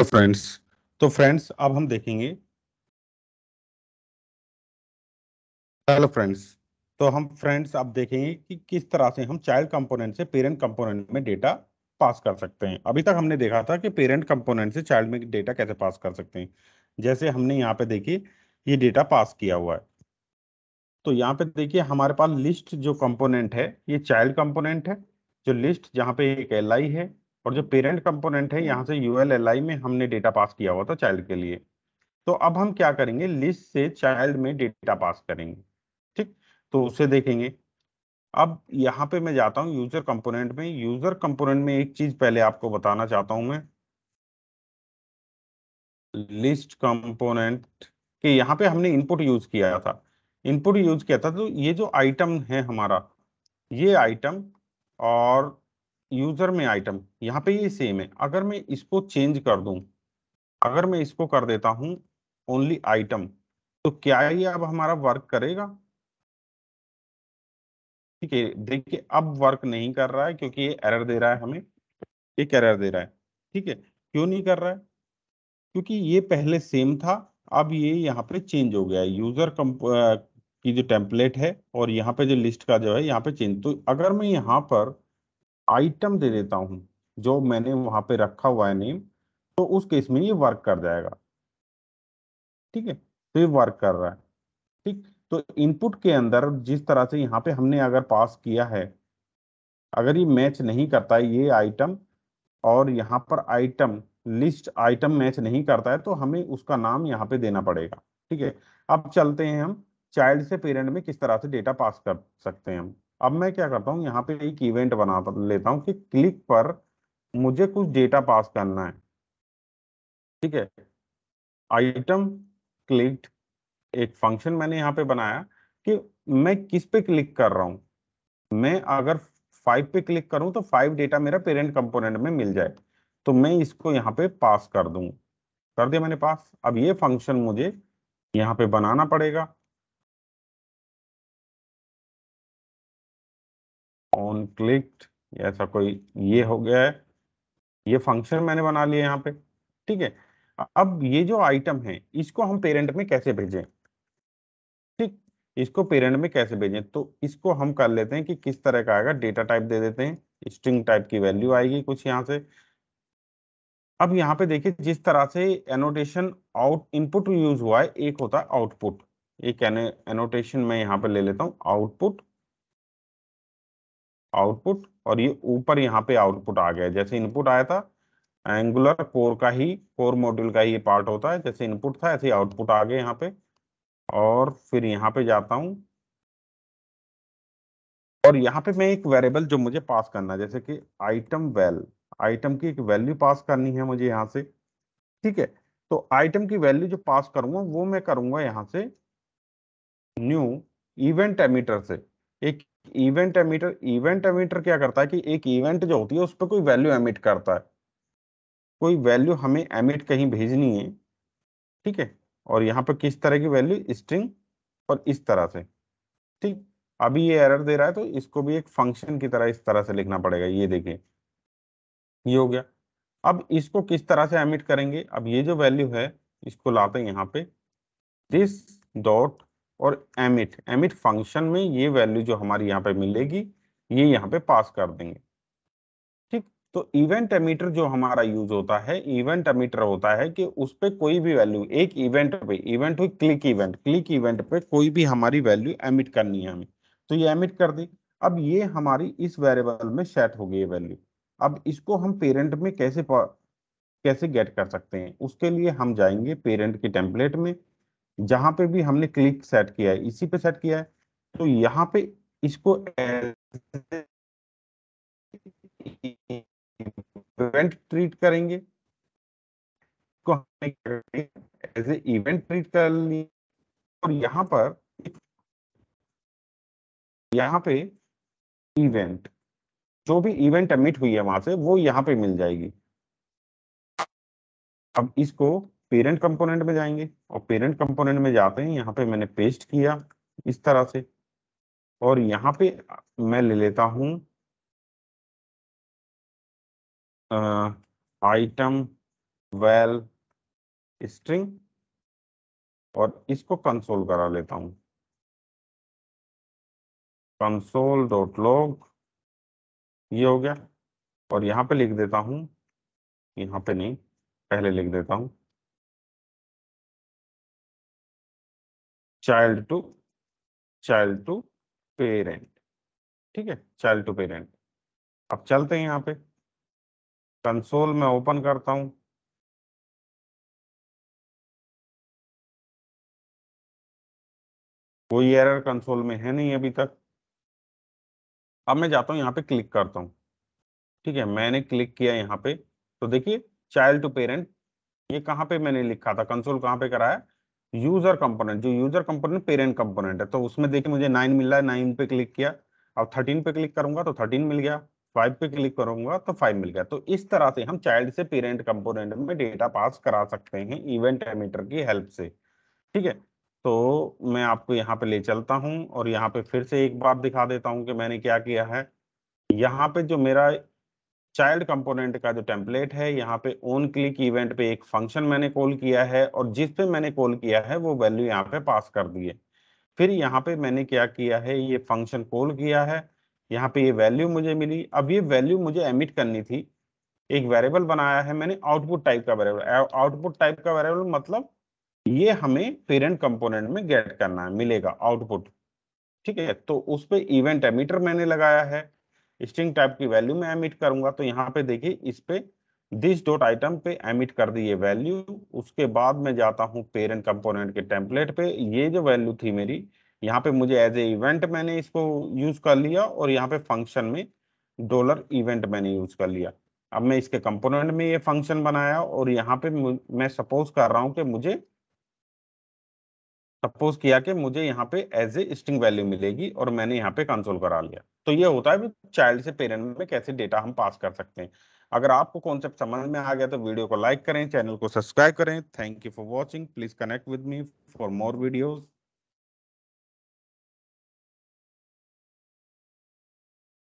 तो फ्रेंड्स तो फ्रेंड्स अब हम देखेंगे हेलो फ्रेंड्स तो हम फ्रेंड्स अब देखेंगे कि किस तरह से हम चाइल्ड कंपोनेंट से पेरेंट कंपोनेंट में डेटा पास कर सकते हैं अभी तक हमने देखा था कि पेरेंट कंपोनेंट से चाइल्ड में डेटा कैसे पास कर सकते हैं जैसे हमने यहाँ पे देखिए ये डेटा पास किया हुआ है तो यहाँ पे देखिए हमारे पास लिस्ट जो कंपोनेंट है ये चाइल्ड कंपोनेंट है जो लिस्ट जहाँ पे एक एल है और जो पेरेंट कंपोनेंट है यहाँ हम्म। से यूएलएलआई में हमने डेटा पास किया हुआ था चाइल्ड के लिए तो अब हम क्या करेंगे लिस्ट से चाइल्ड में डेटा पास करेंगे ठीक तो उसे देखेंगे अब यहाँ पे मैं जाता हूँ यूजर कंपोनेंट में यूजर कंपोनेंट में एक चीज पहले आपको बताना चाहता हूं मैं लिस्ट कंपोनेंट के यहाँ पे हमने इनपुट यूज किया था इनपुट यूज किया था तो ये जो आइटम है हमारा ये आइटम और यूजर में आइटम यहाँ पे ये सेम है अगर मैं इसको चेंज कर दूं अगर मैं इसको कर देता हूं ओनली आइटम तो क्या ये अब हमारा वर्क करेगा ठीक है देखिए अब वर्क नहीं कर रहा है क्योंकि ये एरर दे रहा है हमें एक एरर दे रहा है ठीक है क्यों नहीं कर रहा है क्योंकि ये पहले सेम था अब ये यहाँ पे चेंज हो गया है यूजर की जो टेम्पलेट है और यहाँ पे जो लिस्ट का जो है यहाँ पे चेंज तो अगर मैं यहाँ पर आइटम दे देता हूँ जो मैंने वहां पे रखा हुआ है नेम तो उस केस में ये वर्क कर जाएगा ठीक है तो ये वर्क कर रहा है ठीक तो इनपुट के अंदर जिस तरह से यहाँ पे हमने अगर पास किया है अगर ये मैच नहीं करता है ये आइटम और यहाँ पर आइटम लिस्ट आइटम मैच नहीं करता है तो हमें उसका नाम यहाँ पे देना पड़ेगा ठीक है अब चलते हैं हम चाइल्ड से पेरेंट में किस तरह से डेटा पास कर सकते हैं हम अब मैं क्या करता हूँ यहाँ पे एक इवेंट बना लेता हूँ कि क्लिक पर मुझे कुछ डेटा पास करना है ठीक है आइटम क्लिक एक फंक्शन मैंने यहाँ पे बनाया कि मैं किस पे क्लिक कर रहा हूँ मैं अगर फाइव पे क्लिक करूँ तो फाइव डेटा मेरा पेरेंट कंपोनेंट में मिल जाए तो मैं इसको यहाँ पे पास कर दूँ कर दिया मैंने पास अब ये फंक्शन मुझे यहाँ पे बनाना पड़ेगा ऑन क्लिक्ड ऐसा कोई ये हो गया है ये फंक्शन मैंने बना लिया यहाँ पे ठीक है अब ये जो आइटम है इसको हम पेरेंट में कैसे भेजें ठीक इसको पेरेंट में कैसे भेजें तो इसको हम कर लेते हैं कि किस तरह का आएगा डेटा टाइप दे देते हैं स्ट्रिंग टाइप की वैल्यू आएगी कुछ यहाँ से अब यहाँ पे देखिए जिस तरह से एनोटेशन आउट इनपुट यूज हुआ है एक होता है आउटपुट एक एनोटेशन मैं यहाँ पे ले लेता हूँ आउटपुट आउटपुट और ये ऊपर यहाँ पे आउटपुट आ गया जैसे इनपुट आया था एंगुलर कोर का ही कोर मॉड्यूल का ही पार्ट होता है जैसे इनपुट था ऐसे आउटपुट आ गए यहाँ पे और फिर यहाँ पे जाता हूँ और यहाँ पे मैं एक वेरिएबल जो मुझे पास करना है जैसे कि आइटम वेल आइटम की एक वैल्यू पास करनी है मुझे यहाँ से ठीक है तो आइटम की वैल्यू जो पास करूंगा वो मैं करूंगा यहाँ से न्यू इवेंट एमीटर से एक इवेंट एमिटर इवेंट एमिटर क्या करता है कि एक इवेंट जो होती है उस पर कोई वैल्यू एमिट करता है कोई वैल्यू हमें एमिट कहीं भेजनी है ठीक है और यहाँ पर किस तरह की वैल्यू स्ट्रिंग और इस तरह से ठीक अभी ये एरर दे रहा है तो इसको भी एक फंक्शन की तरह इस तरह से लिखना पड़ेगा ये देखिए ये हो गया अब इसको किस तरह से एमिट करेंगे अब ये जो वैल्यू है इसको लाते हैं यहाँ पे दिस डॉट और एमिट एमिट फंक्शन में ये वैल्यू जो हमारी यहाँ पे मिलेगी ये यहाँ पे पास कर देंगे ठीक तो इवेंट एमिटर जो हमारा यूज होता है इवेंट एमिटर होता है कि उस पर कोई भी वैल्यू एक इवेंट पे इवेंट हुई क्लिक इवेंट क्लिक इवेंट पे कोई भी हमारी वैल्यू एमिट करनी है हमें तो ये एमिट कर दी अब ये हमारी इस वेरिएबल में सेट हो गई वैल्यू अब इसको हम पेरेंट में कैसे कैसे गेट कर सकते हैं उसके लिए हम जाएंगे पेरेंट के टेम्पलेट में जहां पे भी हमने क्लिक सेट किया है इसी पे सेट किया है तो यहाँ पे इसको इवेंट ट्रीट करेंगे को एज ए इवेंट ट्रीट कर लिए और यहाँ पर यहाँ पे इवेंट जो भी इवेंट एमिट हुई है वहां से वो यहाँ पे मिल जाएगी अब इसको पेरेंट कंपोनेंट में जाएंगे और पेरेंट कंपोनेंट में जाते हैं यहाँ पे मैंने पेस्ट किया इस तरह से और यहाँ पे मैं ले लेता हूं आइटम वेल स्ट्रिंग और इसको कंसोल करा लेता हूं कंसोल डॉट लॉग ये हो गया और यहाँ पे लिख देता हूं यहाँ पे नहीं पहले लिख देता हूं child to child to parent ठीक है चाइल्ड टू पेरेंट अब चलते हैं यहाँ पे कंसोल में ओपन करता हूं कोई एरर कंसोल में है नहीं अभी तक अब मैं जाता हूं यहाँ पे क्लिक करता हूं ठीक है मैंने क्लिक किया यहाँ पे तो देखिए चाइल्ड टू पेरेंट ये कहां पे मैंने लिखा था कंसोल कहां पे कराया यूजर कंपोनेंट जो यूजर कंपोनेंट पेरेंट कंपोनेंट है तो उसमें देखिए मुझे नाइन मिल रहा है नाइन पे क्लिक किया अब थर्टीन पे क्लिक करूंगा तो थर्टीन मिल गया फाइव पे क्लिक करूंगा तो फाइव मिल गया तो इस तरह से हम चाइल्ड से पेरेंट कंपोनेंट में डेटा पास करा सकते हैं इवेंट एमिटर की हेल्प से ठीक है तो मैं आपको यहाँ पे ले चलता हूँ और यहाँ पे फिर से एक बार दिखा देता हूँ कि मैंने क्या किया है यहाँ पे जो मेरा चाइल्ड कंपोनेंट का जो टेम्पलेट है यहाँ पे ओन क्लिक इवेंट पे एक फंक्शन मैंने कॉल किया है और जिस पे मैंने कॉल किया है वो वैल्यू यहाँ पे पास कर दिए फिर यहाँ पे मैंने क्या किया है ये फंक्शन कॉल किया है यहाँ पे ये वैल्यू मुझे मिली अब ये वैल्यू मुझे एमिट करनी थी एक वेरिएबल बनाया है मैंने आउटपुट टाइप का वेरिएबल आउटपुट टाइप का वेरिएबल मतलब ये हमें पेरेंट कंपोनेंट में गेट करना है मिलेगा आउटपुट ठीक है तो उस पर इवेंट एमिटर मैंने लगाया है स्ट्रिंग टाइप की वैल्यू में एमिट करूंगा तो यहाँ पे देखिए इस पे दिस डॉट आइटम पे एमिट कर दी ये वैल्यू उसके बाद मैं जाता हूँ पेरेंट कंपोनेंट के टेम्पलेट पे ये जो वैल्यू थी मेरी यहाँ पे मुझे एज ए इवेंट मैंने इसको यूज कर लिया और यहाँ पे फंक्शन में डॉलर इवेंट मैंने यूज कर लिया अब मैं इसके कंपोनेंट में ये फंक्शन बनाया और यहाँ पे मैं सपोज कर रहा हूँ कि मुझे सपोज किया कि मुझे यहाँ पे एज ए स्ट्रिंग वैल्यू मिलेगी और मैंने यहाँ पे कंसोल करा लिया तो ये होता है चाइल्ड से पेरेंट में कैसे डेटा हम पास कर सकते हैं अगर आपको कॉन्सेप्ट समझ में आ गया तो वीडियो को लाइक करें चैनल को सब्सक्राइब करें thank you for watching please connect with me for more videos